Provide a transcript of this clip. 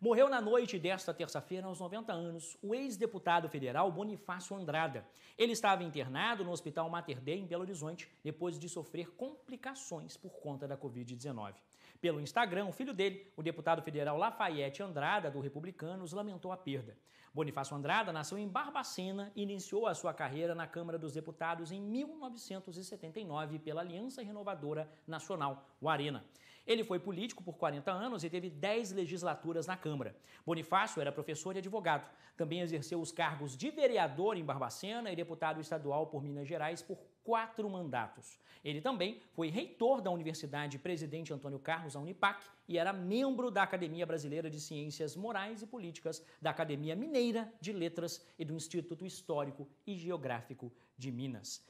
Morreu na noite desta terça-feira, aos 90 anos, o ex-deputado federal Bonifácio Andrada. Ele estava internado no Hospital Mater Dei, em Belo Horizonte, depois de sofrer complicações por conta da Covid-19. Pelo Instagram, o filho dele, o deputado federal Lafayette Andrada, do Republicanos, lamentou a perda. Bonifácio Andrada nasceu em Barbacena e iniciou a sua carreira na Câmara dos Deputados em 1979 pela Aliança Renovadora Nacional, o Arena. Ele foi político por 40 anos e teve 10 legislaturas na Câmara. Bonifácio era professor e advogado. Também exerceu os cargos de vereador em Barbacena e deputado estadual por Minas Gerais por quatro mandatos. Ele também foi reitor da Universidade Presidente Antônio Carlos, a Unipac, e era membro da Academia Brasileira de Ciências Morais e Políticas, da Academia Mineira de Letras e do Instituto Histórico e Geográfico de Minas.